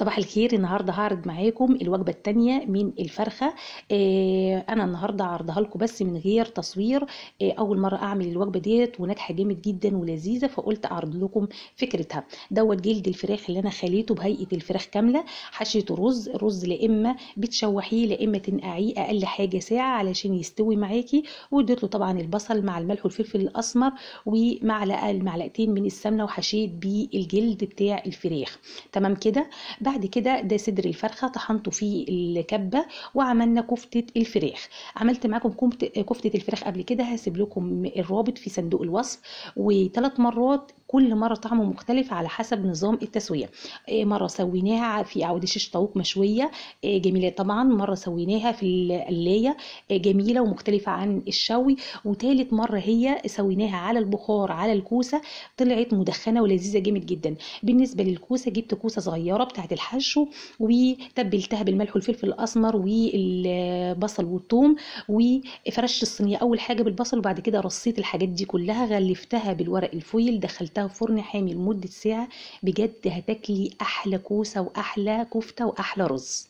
صباح الخير النهارده هعرض معاكم الوجبه الثانيه من الفرخه إيه انا النهارده عرضها لكم بس من غير تصوير إيه اول مره اعمل الوجبه ديت وناجحه جامد جدا ولذيذه فقلت اعرض لكم فكرتها دوت جلد الفراخ اللي انا خليته بهيئه الفراخ كامله حشيته رز الرز لا اما بتشوحيه لا اما تنقعيه اقل حاجه ساعه علشان يستوي معاكي واديت له طبعا البصل مع الملح والفلفل الاسمر ومعلقه المعلقتين من السمنه وحشيت بيه الجلد بتاع الفراخ تمام كده بعد كده ده صدر الفرخه طحنته في الكبه وعملنا كفته الفراخ عملت معاكم كفته الفراخ قبل كده هسيب لكم الرابط في صندوق الوصف وثلاث مرات كل مرة طعمه مختلف على حسب نظام التسوية آه، مرة سويناها في عود شيش طاووق مشوية آه، جميلة طبعا مرة سويناها في القلاية آه، جميلة ومختلفة عن الشوي وتالت مرة هي سويناها على البخار على الكوسة طلعت مدخنة ولذيذة جامد جدا بالنسبة للكوسة جبت كوسة صغيرة بتاعة الحشو وتبلتها بالملح والفلفل الأسمر والبصل والثوم وفرشت الصينية أول حاجة بالبصل وبعد كده رصيت الحاجات دي كلها غلفتها بالورق الفويل دخلتها حطيتها في فرن حامي لمده ساعه بجد هتاكلي احلى كوسه واحلى كفته واحلى رز